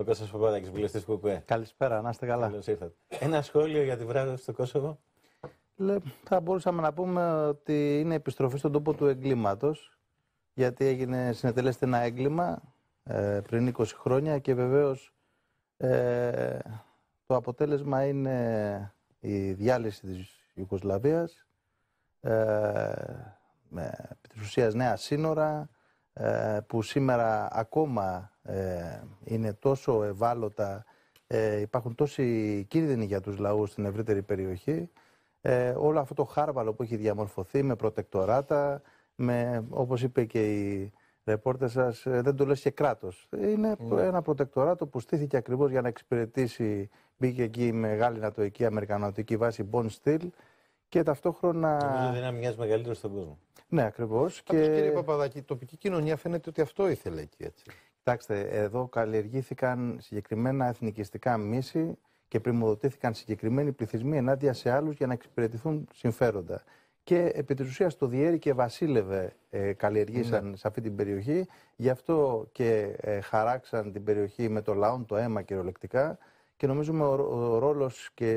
Ο Κώστας Παπαδάκης, βουλευτής του Καλησπέρα, να είστε καλά. ήρθατε. Ένα σχόλιο για τη βράδυ στο Κόσοβο. Λε, θα μπορούσαμε να πούμε ότι είναι επιστροφή στον τόπο του εγκλήματος. Γιατί έγινε, συνετελέστη ένα έγκλημα ε, πριν 20 χρόνια και βεβαίως ε, το αποτέλεσμα είναι η διάλυση της Ιουγκοσλαβία ε, με, της ουσίας νέα σύνορα, ε, που σήμερα ακόμα ε, είναι τόσο ευάλωτα, ε, υπάρχουν τόσοι κίνδυνοι για τους λαούς στην ευρύτερη περιοχή, όλο αυτό το χάρβαλο που έχει διαμορφωθεί με προτεκτοράτα, με, όπως είπε και η ρεπόρτε σας, δεν το λες και κράτος. Είναι ναι. ένα προτεκτοράτο που στήθηκε ακριβώς για να εξυπηρετήσει, μπήκε εκεί η μεγάλη νατοική αμερικανοτική βάση Bon Steel, και ταυτόχρονα. είναι μια μεγαλύτερη στον κόσμο. Ναι, ακριβώς. Και... Κύριε Παπαδάκη, η τοπική κοινωνία φαίνεται ότι αυτό ήθελε εκεί, έτσι. Κοιτάξτε, εδώ καλλιεργήθηκαν συγκεκριμένα εθνικιστικά μίση και πρημοδοτήθηκαν συγκεκριμένοι πληθυσμοί ενάντια σε άλλους για να εξυπηρετηθούν συμφέροντα. Και επί της ουσίας το Διέρη και Βασίλευε ε, καλλιεργήσαν ναι. σε αυτή την περιοχή, γι' αυτό και ε, χαράξαν την περιοχή με το λαό, το αίμα κυριολεκτικά. Και νομίζουμε ο, ο, ο ρόλος και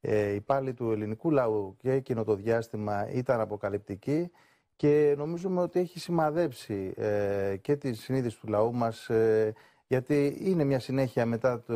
ε, υπάλληλοι του ελληνικού λαού και εκείνο το διάστημα ήταν αποκαλυπτικοί και νομίζουμε ότι έχει σημαδέψει ε, και τη συνείδηση του λαού μας ε, γιατί είναι μια συνέχεια μετά, το,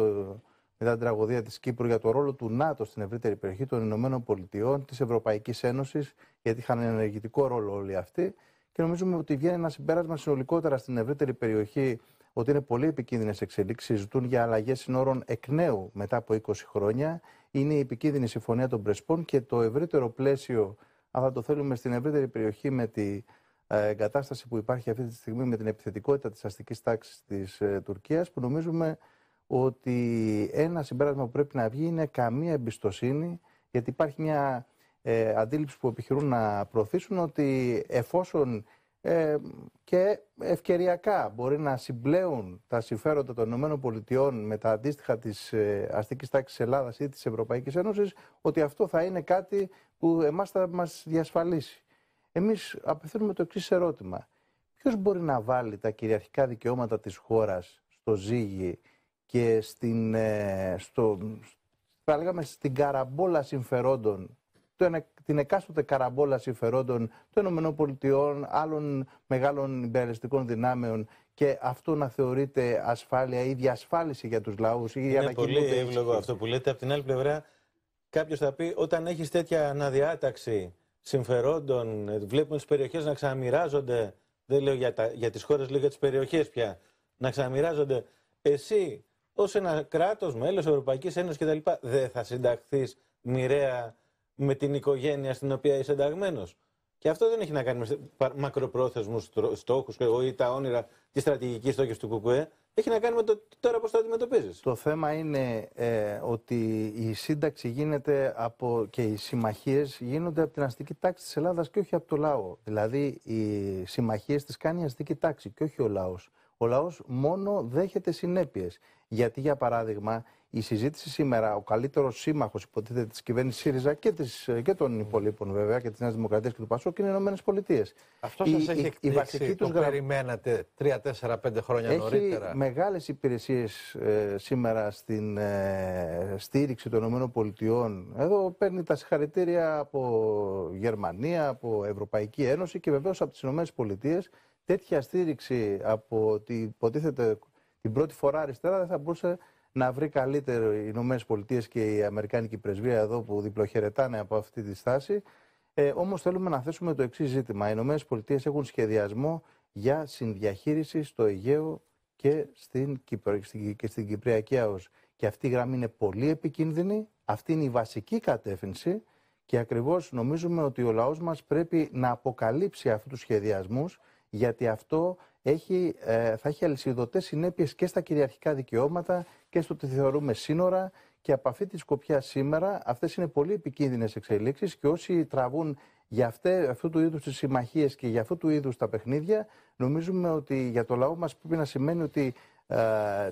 μετά την τραγωδία της Κύπρου για το ρόλο του ΝΑΤΟ στην ευρύτερη περιοχή των Ηνωμένων Πολιτειών, της Ευρωπαϊκής Ένωσης γιατί είχαν ενεργητικό ρόλο όλοι αυτοί και νομίζουμε ότι βγαίνει ένα συμπέρασμα συνολικότερα στην ευρύτερη περιοχή ότι είναι πολύ επικίνδυνες εξελίξεις, ζητούν για αλλαγές συνόρων εκ νέου μετά από 20 χρόνια είναι η επικίνδυνη συμφωνία των Πρεσπών και το ευρύτερο πλαίσιο, αν θα το θέλουμε, στην ευρύτερη περιοχή με τη ε, κατάσταση που υπάρχει αυτή τη στιγμή με την επιθετικότητα της αστικής τάξης της ε, Τουρκίας που νομίζουμε ότι ένα συμπέρασμα που πρέπει να βγει είναι καμία εμπιστοσύνη γιατί υπάρχει μια ε, αντίληψη που επιχειρούν να προωθήσουν ότι εφόσον ε, και ευκαιριακά μπορεί να συμπλέουν τα συμφέροντα των ΗΠΑ με τα αντίστοιχα της ε, αστικής τάξης Ελλάδας ή της Ευρωπαϊκής Ένωσης ότι αυτό θα είναι κάτι που εμάς θα μας διασφαλίσει. Εμείς απευθύνουμε το εξής ερώτημα. Ποιος μπορεί να βάλει τα κυριαρχικά δικαιώματα της χώρας στο ζύγι και στην, ε, στο, καραμπόλα συμφερόντων του, την εκάστοτε καραμπόλα συμφερόντων των ΗΠΑ, άλλων μεγάλων υπεραστικών δυνάμεων και αυτό να θεωρείται ασφάλεια ή διασφάλιση για τους λαούς. Ή για να πολύ εύλογο αυτό που λέτε. Από την άλλη πλευρά, κάποιος θα πει, όταν έχεις τέτοια αναδιάταξη συμφερόντων, ε, βλέπουμε τις περιοχές να ξαναμοιράζονται, δεν λέω για, τα, για τις χώρες, λέω για τις περιοχές πια, να ξαναμοιράζονται. Εσύ, ως ένα κράτος, μέλος Ευρωπαϊκής Ένωσης κτλ. δεν θα συνταχθείς μοιραία με την οικογένεια στην οποία είσαι ενταγμένος. Και αυτό δεν έχει να κάνει με μακροπρόθεσμου στόχου ή τα όνειρα της στρατηγικής στόχης του ΚΚΕ. Έχει να κάνει με το τώρα πώς το αντιμετωπίζεις. Το θέμα είναι ε, ότι η σύνταξη γίνεται από, και οι συμμαχίες γίνονται από την αστική τάξη της Ελλάδας και όχι από το λαό. Δηλαδή, οι συμμαχίες τις κάνει η αστική τάξη και όχι ο λαός. Ο λαός μόνο δέχεται συνέπειες. Γιατί, για παράδειγμα, η συζήτηση σήμερα, ο καλύτερος σύμμαχος υποτίθεται της κυβέρνησης ΣΥΡΙΖΑ και, της, και των υπολείπων βέβαια και της Νέας Δημοκρατίας και του Πασόκ είναι οι Ηνωμένες Πολιτείες. Αυτό σας έχει εκπλήξει, το γρα... περιμενατε τρία, τέσσερα, χρόνια έχει νωρίτερα. Έχει μεγάλες υπηρεσίες ε, σήμερα στην ε, στήριξη των ΗΠΑ, Εδώ παίρνει τα συγχαρητήρια από Γερμανία, από Ευρωπαϊκή Ένωση και βεβαίως από τις ΗΠΑ. Πολιτείες, Τέτοια στήριξη από ότι υποτίθεται την πρώτη φορά αριστερά δεν θα μπορούσε να βρει καλύτερο οι Ηνωμένες Πολιτείες και η Αμερικάνικη Πρεσβεία εδώ που διπλοχαιρετάνε από αυτή τη στάση. Ε, Όμως θέλουμε να θέσουμε το εξής ζήτημα. Οι Ηνωμένες Πολιτείες έχουν σχεδιασμό για συνδιαχείριση στο Αιγαίο και στην, Κυπρο, και στην Κυπριακή ΑΟΣ. Και αυτή η γραμμή είναι πολύ επικίνδυνη. Αυτή είναι η βασική κατεύθυνση. Και ακριβώς νομίζουμε ότι ο λαός μας πρέπει να αποκαλύψει αυτούς τους σχεδιασμούς, γιατί αυτό έχει, ε, θα έχει αλυσιδωτές συνέπειες και στα κυριαρχικά δικαιώματα και στο ότι θεωρούμε σύνορα. Και από αυτή τη σκοπιά σήμερα αυτές είναι πολύ επικίνδυνες εξελίξεις και όσοι τραβούν για αυτέ, αυτού του είδους τις συμμαχίες και για αυτού του είδους τα παιχνίδια, νομίζουμε ότι για το λαό μας πρέπει να σημαίνει ότι ε,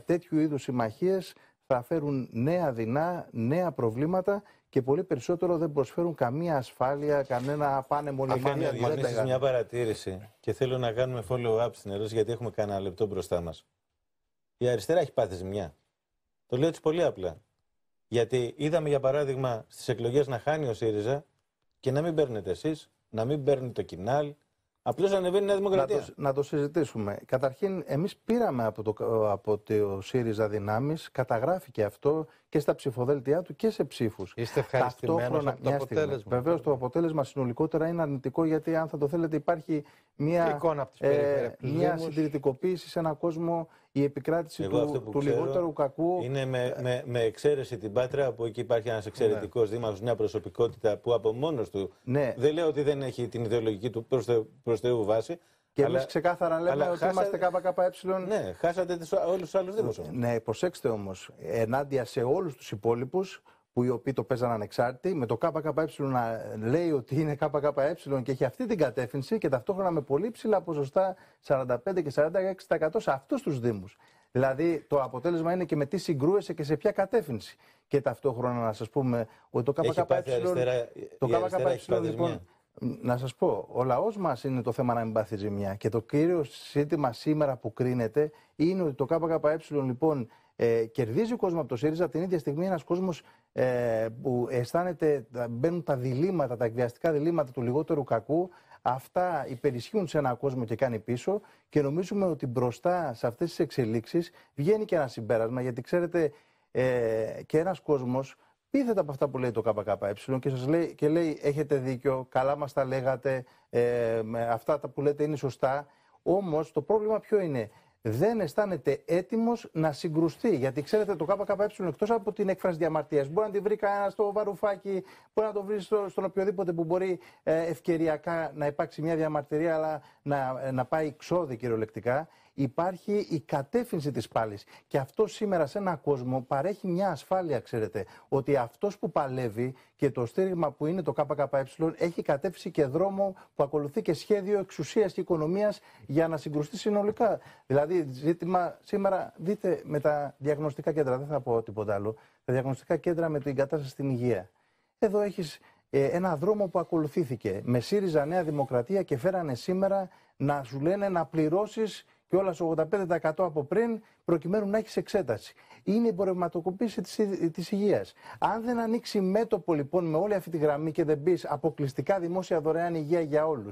τέτοιου είδους συμμαχίες θα φέρουν νέα δεινά, νέα προβλήματα και πολύ περισσότερο δεν προσφέρουν καμία ασφάλεια, κανένα πάνε μονιμάνια. Αν μια παρατήρηση και θέλω να κάνουμε follow-up στην ερώτηση γιατί έχουμε κανένα λεπτό μπροστά μας. Η αριστερά έχει πάθει ζημιά. Το λέω έτσι πολύ απλά. Γιατί είδαμε για παράδειγμα στις εκλογές να χάνει ο ΣΥΡΙΖΑ και να μην παίρνετε εσείς, να μην παίρνει το κοινάλ, Απλώ ανεβαίνει η Νέα Δημοκρατία. Να το, να συζητήσουμε. Καταρχήν, εμείς πήραμε από το, από το ΣΥΡΙΖΑ δυνάμεις, καταγράφηκε αυτό και στα ψηφοδέλτια του και σε ψήφους. Είστε ευχαριστημένοι από το αποτέλεσμα. Βεβαίως, το αποτέλεσμα συνολικότερα είναι αρνητικό, γιατί αν θα το θέλετε, υπάρχει μια, ε, μια συντηρητικοποίηση σε έναν κόσμο η επικράτηση του, του λιγότερου κακού. Είναι με, με, με εξαίρεση την Πάτρα, που εκεί υπάρχει ένας εξαιρετικός ναι. δήμαρχος, μια προσωπικότητα που από μόνος του. Ναι. Δεν λέω ότι δεν έχει την ιδεολογική του προς Θεού βάση, και εμείς ξεκάθαρα λέμε αλλά ότι χάσα... είμαστε ΚΚΕ. Ναι, χάσατε όλου τους άλλους δήμου. Ναι, προσέξτε όμως, ενάντια σε όλους τους υπόλοιπους, που οι οποίοι το παίζαν ανεξάρτητοι, με το ΚΚΕ να λέει ότι είναι ΚΚΕ και έχει αυτή την κατεύθυνση και ταυτόχρονα με πολύ ψηλά ποσοστά 45 και 46% σε αυτούς τους Δήμους. Δηλαδή το αποτέλεσμα είναι και με τι συγκρούεσαι και σε ποια κατεύθυνση. Και ταυτόχρονα να σας πούμε ότι το ΚΚΕ. Το ΚΚΕ λοιπόν. Να σας πω, ο λαός μας είναι το θέμα να μην πάθει ζημιά και το κύριο σύντημα σήμερα που κρίνεται είναι ότι το ΚΚΕ λοιπόν ε, κερδίζει ο κόσμος από το ΣΥΡΙΖΑ. την ίδια στιγμή, ένας κόσμος ε, που αισθάνεται, μπαίνουν τα διλήμματα, τα εκβιαστικά διλήμματα του λιγότερου κακού. Αυτά υπερισχύουν σε ένα κόσμο και κάνει πίσω. Και νομίζουμε ότι μπροστά σε αυτές τις εξελίξεις βγαίνει και ένα συμπέρασμα. Γιατί ξέρετε, ε, και ένας κόσμος πείθεται από αυτά που λέει το ΚΚΕ και σας λέει, και λέει έχετε δίκιο, καλά μας τα λέγατε, ε, αυτά τα που λέτε είναι σωστά. Όμως το πρόβλημα ποιο είναι, δεν αισθάνεται έτοιμος να συγκρουστεί. Γιατί ξέρετε, το ΚΚΕ εκτός από την έκφραση διαμαρτίας, μπορεί να τη βρει κανένα στο βαρουφάκι, μπορεί να το βρει στον οποιοδήποτε που μπορεί ε, ευκαιριακά να υπάρξει μια διαμαρτυρία, αλλά να, ε, να πάει ξόδι κυριολεκτικά υπάρχει η κατεύθυνση της πάλης. Και αυτό σήμερα σε ένα κόσμο παρέχει μια ασφάλεια, ξέρετε, ότι αυτός που παλεύει και το στήριγμα που είναι το ΚΚΕ έχει κατεύθυνση και δρόμο που ακολουθεί και σχέδιο εξουσίας και οικονομίας για να συγκρουστεί συνολικά. Δηλαδή, ζήτημα σήμερα, δείτε με τα διαγνωστικά κέντρα, δεν θα πω τίποτα άλλο, τα διαγνωστικά κέντρα με την κατάσταση στην υγεία. Εδώ έχεις ε, ένα δρόμο που ακολουθήθηκε με ΣΥΡΙΖΑ Νέα Δημοκρατία και φέρανε σήμερα να σου λένε να πληρώσεις και όλα 85% από πριν, προκειμένου να έχεις εξέταση. Είναι η εμπορευματοποίηση τη υγείας. Αν δεν ανοίξει μέτωπο λοιπόν με όλη αυτή τη γραμμή και δεν μπει αποκλειστικά δημόσια δωρεάν υγεία για όλους,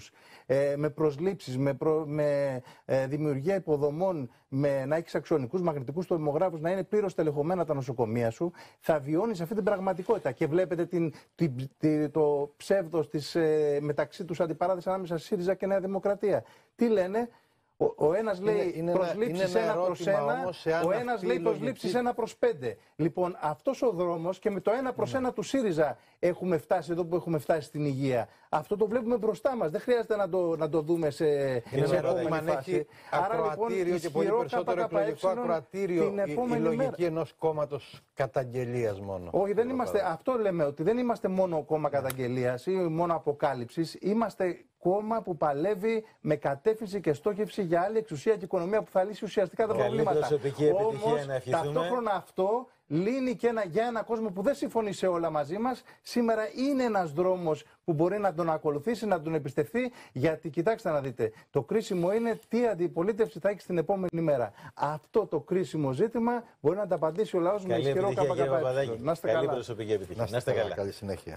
ε, με προσλήψεις, με, με ε, δημιουργία υποδομών, με, να έχεις αξιονικούς μαγνητικούς τομογράφου, να είναι πλήρως τελεχωμένα τα νοσοκομεία σου, θα βιώνεις αυτή την πραγματικότητα. Και βλέπετε την, την, το ψεύδος ε, μεταξύ τους αντιπαράθεσης ανάμεσα ΣΥΡΙΖΑ και Νέα Δημοκρατία. Τι λένε, ο, ένα ένας λέει είναι, ένα, προ ένα, ο ένας λέει προσλήψει ένα προς πέντε. Λοιπόν, αυτός ο δρόμος και με το ένα προς ναι. ένα του ΣΥΡΙΖΑ έχουμε φτάσει εδώ που έχουμε φτάσει στην υγεία. Αυτό το βλέπουμε μπροστά μας. Δεν χρειάζεται να το, να το δούμε σε, επόμενη φάση. Άρα λοιπόν και πολύ περισσότερο εκλογικό ακροατήριο την η, η λογική ενός κόμματος καταγγελίας μόνο. Όχι, δεν είμαστε, αυτό λέμε ότι δεν είμαστε μόνο κόμμα καταγγελίας ή μόνο αποκάλυψης. Είμαστε κόμμα που παλεύει με κατεύθυνση και στόχευση για άλλη εξουσία και οικονομία που θα λύσει ουσιαστικά τα προβλήματα. Όμω ταυτόχρονα αυτό λύνει και ένα, για ένα κόσμο που δεν συμφωνεί σε όλα μαζί μας. Σήμερα είναι ένας δρόμος που μπορεί να τον ακολουθήσει, να τον εμπιστευτεί. Γιατί κοιτάξτε να δείτε, το κρίσιμο είναι τι αντιπολίτευση θα έχει την επόμενη μέρα. Αυτό το κρίσιμο ζήτημα μπορεί να τα απαντήσει ο λαός με ισχυρό καπακαπάκι. Να είστε καλά. Να είστε Καλή συνέχεια.